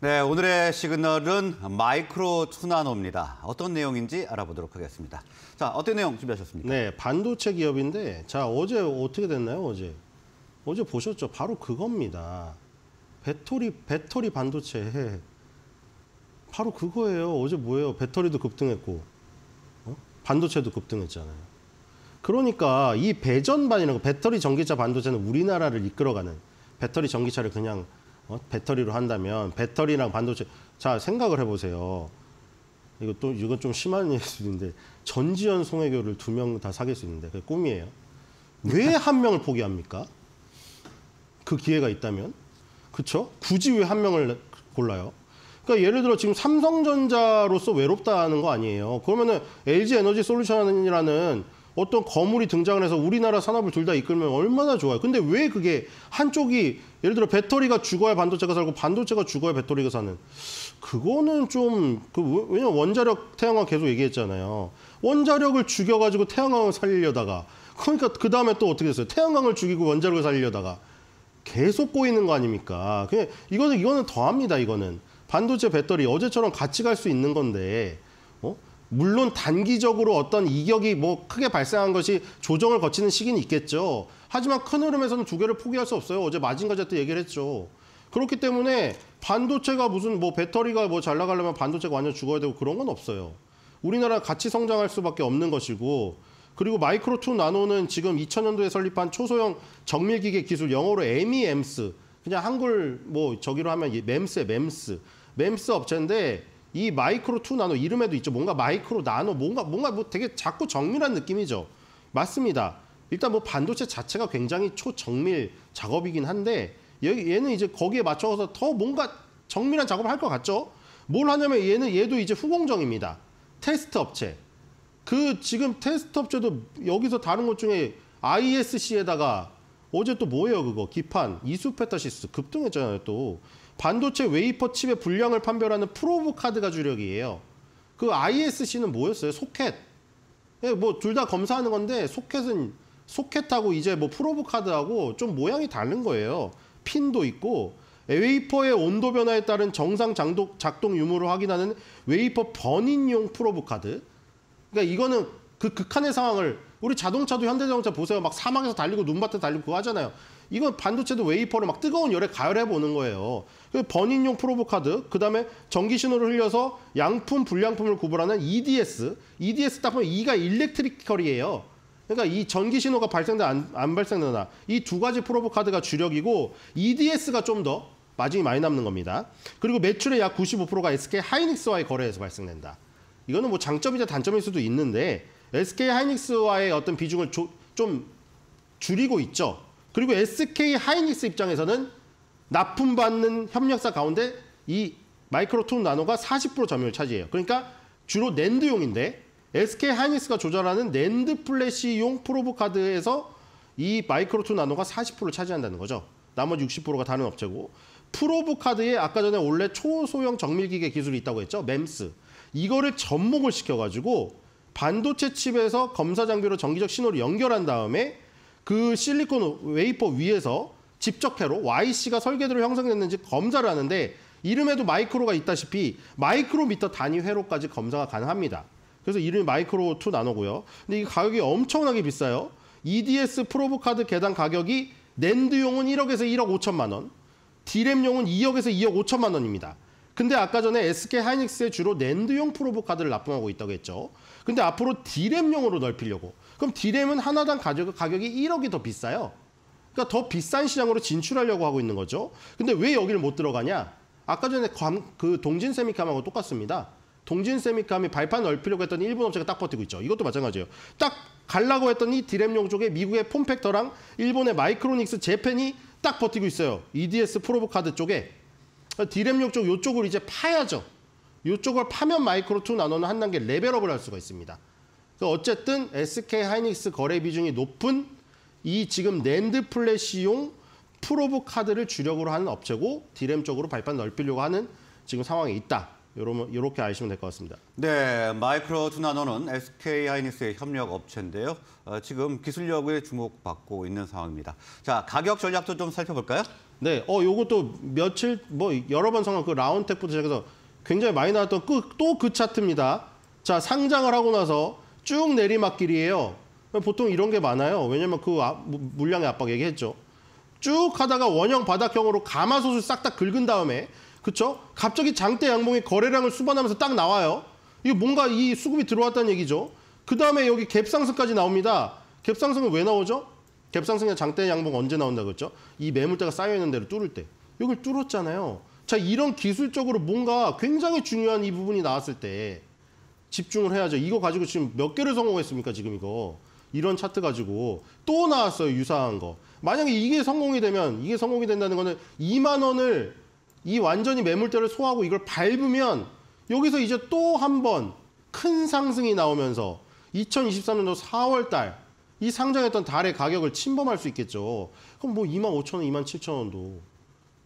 네, 오늘의 시그널은 마이크로 투나노입니다. 어떤 내용인지 알아보도록 하겠습니다. 자, 어떤 내용 준비하셨습니까? 네, 반도체 기업인데 자, 어제 어떻게 됐나요, 어제? 어제 보셨죠? 바로 그겁니다. 배터리 배터리 반도체 바로 그거예요. 어제 뭐예요? 배터리도 급등했고 어? 반도체도 급등했잖아요. 그러니까 이 배전반이라고 배터리 전기차 반도체는 우리나라를 이끌어가는 배터리 전기차를 그냥 어? 배터리로 한다면 배터리랑 반도체 자 생각을 해보세요. 이거 또 이건 좀 심한 예술인데 전지현 송혜교를 두 명 다 사귈 수 있는데 그게 꿈이에요. 왜 한 명을 포기합니까? 그 기회가 있다면 그렇죠? 굳이 왜 한 명을 골라요? 그러니까 예를 들어 지금 삼성전자로서 외롭다는 거 아니에요. 그러면은 LG 에너지 솔루션이라는 어떤 거물이 등장을 해서 우리나라 산업을 둘 다 이끌면 얼마나 좋아요. 근데 왜 그게 한쪽이 예를 들어 배터리가 죽어야 반도체가 살고 반도체가 죽어야 배터리가 사는 그거는 좀 그 왜냐 원자력 태양광 계속 얘기했잖아요. 원자력을 죽여가지고 태양광을 살리려다가 그러니까 그 다음에 또 어떻게 됐어요? 태양광을 죽이고 원자력을 살리려다가 계속 꼬이는 거 아닙니까? 그냥 이거는 이거는 더합니다. 이거는 반도체 배터리 어제처럼 같이 갈 수 있는 건데 어? 물론 단기적으로 어떤 이격이 뭐 크게 발생한 것이 조정을 거치는 시기는 있겠죠. 하지만 큰 흐름에서는 두 개를 포기할 수 없어요. 어제 마진가 제트 얘기를 했죠. 그렇기 때문에 반도체가 무슨 뭐 배터리가 뭐 잘 나가려면 반도체가 완전 죽어야 되고 그런 건 없어요. 우리나라 같이 성장할 수밖에 없는 것이고 그리고 마이크로 2 나노는 지금 2000년도에 설립한 초소형 정밀기계 기술 영어로 MEMS 그냥 한글 뭐 저기로 하면 MEMS에 MEMS MEMS 업체인데 이 마이크로 투 나노 이름에도 있죠. 뭔가 마이크로 나노 뭔가 뭔가 뭐 되게 자꾸 정밀한 느낌이죠. 맞습니다. 일단 뭐 반도체 자체가 굉장히 초정밀 작업이긴 한데 얘는 이제 거기에 맞춰서 더 뭔가 정밀한 작업을 할 것 같죠? 뭘 하냐면 얘는 얘도 이제 후공정입니다. 테스트 업체. 그 지금 테스트 업체도 여기서 다른 것 중에 ISC에다가 어제 또 뭐예요 그거 기판 이수 페타시스 급등했잖아요 또 반도체 웨이퍼 칩의 분량을 판별하는 프로브 카드가 주력이에요. 그 ISC는 뭐였어요? 소켓. 예, 뭐둘 다 검사하는 건데 소켓은 소켓하고 이제 뭐 프로브 카드하고 좀 모양이 다른 거예요. 핀도 있고 웨이퍼의 온도 변화에 따른 정상 작동 유무를 확인하는 웨이퍼 번인용 프로브 카드. 그러니까 이거는 그 극한의 상황을 우리 자동차도 현대자동차 보세요. 막 사막에서 달리고 눈밭에 달리고 그거 하잖아요. 이건 반도체도 웨이퍼를 막 뜨거운 열에 가열해 보는 거예요. 그 번인용 프로브 카드, 그 다음에 전기 신호를 흘려서 양품, 불량품을 구분하는 EDS. EDS 딱 보면 E가 일렉트리컬이에요. 그러니까 이 전기 신호가 발생되나 안, 안 발생되나 이 두 가지 프로브 카드가 주력이고 EDS가 좀 더 마진이 많이 남는 겁니다. 그리고 매출의 약 95%가 SK 하이닉스와의 거래에서 발생된다. 이거는 뭐 장점이자 단점일 수도 있는데 SK 하이닉스와의 어떤 비중을 조, 좀 줄이고 있죠. 그리고 SK 하이닉스 입장에서는 납품받는 협력사 가운데 이 마이크로톤 나노가 40% 점유율 차지해요. 그러니까 주로 낸드용인데 SK 하이닉스가 조절하는 낸드 플래시용 프로브 카드에서 이 마이크로톤 나노가 40%를 차지한다는 거죠. 나머지 60%가 다른 업체고 프로브 카드에 아까 전에 원래 초소형 정밀기계 기술이 있다고 했죠. 멤스. 이거를 접목을 시켜가지고 반도체 칩에서 검사 장비로 정기적 신호를 연결한 다음에 그 실리콘 웨이퍼 위에서 집적회로 YC가 설계대로 형성됐는지 검사를 하는데 이름에도 마이크로가 있다시피 마이크로미터 단위 회로까지 검사가 가능합니다. 그래서 이름이 마이크로 2 나노고요. 근데 이 가격이 엄청나게 비싸요. EDS 프로브 카드 개당 가격이 낸드용은 1억에서 1억 5천만 원, 디램용은 2억에서 2억 5천만 원입니다. 근데 아까 전에 SK 하이닉스에 주로 낸드용 프로보 카드를 납품하고 있다고 했죠. 근데 앞으로 디램용으로 넓히려고. 그럼 디램은 하나당 가격, 가격이 1억이 더 비싸요. 그러니까 더 비싼 시장으로 진출하려고 하고 있는 거죠. 근데 왜 여기를 못 들어가냐? 아까 전에 관, 그 동진 세미캄하고 똑같습니다. 동진 세미캄이 발판 넓히려고 했던 일본 업체가 딱 버티고 있죠. 이것도 마찬가지예요. 딱 갈라고 했더니 디램용 쪽에 미국의 폼팩터랑 일본의 마이크로닉스 제팬이딱 버티고 있어요. EDS 프로브 카드 쪽에 디램 쪽이쪽을 이제 파야죠. 이쪽을 파면 마이크로 2 나노는 한 단계 레벨업을 할 수가 있습니다. 어쨌든 SK 하이닉스 거래 비중이 높은 이 지금 랜드 플래시용 프로브 카드를 주력으로 하는 업체고 디램 쪽으로 발판 넓히려고 하는 지금 상황이 있다. 이렇게 아시면 될 것 같습니다. 네, 마이크로 투나노는 SK 하이닉스의 협력 업체인데요. 어, 지금 기술력에 주목받고 있는 상황입니다. 자, 가격 전략도 좀 살펴볼까요? 네, 어, 요것도 며칠 뭐 여러 번 상황 그 라운텍부터 시작해서 굉장히 많이 나왔던 또그 그 차트입니다. 자, 상장을 하고 나서 쭉 내리막길이에요. 보통 이런 게 많아요. 왜냐면 그 아, 물량의 압박 얘기했죠. 쭉 하다가 원형 바닥형으로 가마솥을 싹 다 긁은 다음에 그렇죠? 갑자기 장대 양봉이 거래량을 수반하면서 딱 나와요. 이거 뭔가 이 수급이 들어왔다는 얘기죠. 그 다음에 여기 갭상승까지 나옵니다. 갭상승은 왜 나오죠? 갭상승이나 장대 양봉 언제 나온다 그랬죠? 이 매물대가 쌓여있는 대로 뚫을 때. 이걸 뚫었잖아요. 자, 이런 기술적으로 뭔가 굉장히 중요한 이 부분이 나왔을 때 집중을 해야죠. 이거 가지고 지금 몇 개를 성공했습니까? 지금 이거. 이런 차트 가지고 또 나왔어요. 유사한 거. 만약에 이게 성공이 되면 이게 성공이 된다는 거는 2만 원을 이 완전히 매물대를 소화하고 이걸 밟으면 여기서 이제 또 한 번 큰 상승이 나오면서 2023년도 4월 달 이 상장했던 달의 가격을 침범할 수 있겠죠. 그럼 뭐 25,000원, 27,000원도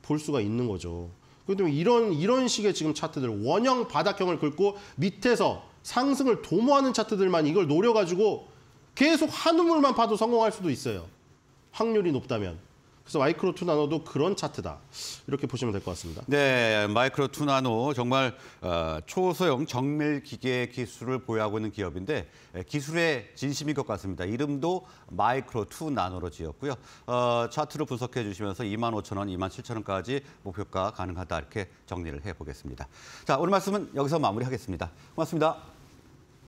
볼 수가 있는 거죠. 그렇기 때 이런 이런 식의 지금 차트들 원형 바닥형을 긁고 밑에서 상승을 도모하는 차트들만 이걸 노려가지고 계속 한 우물만 봐도 성공할 수도 있어요. 확률이 높다면. 그래서 마이크로 투 나노도 그런 차트다. 이렇게 보시면 될 것 같습니다. 네, 마이크로 투 나노 정말 어, 초소형 정밀 기계 기술을 보유하고 있는 기업인데 예, 기술의 진심인 것 같습니다. 이름도 마이크로 투 나노로 지었고요. 어, 차트로 분석해 주시면서 2만 5천 원, 2만 7천 원까지 목표가 가능하다 이렇게 정리를 해보겠습니다. 자, 오늘 말씀은 여기서 마무리하겠습니다. 고맙습니다.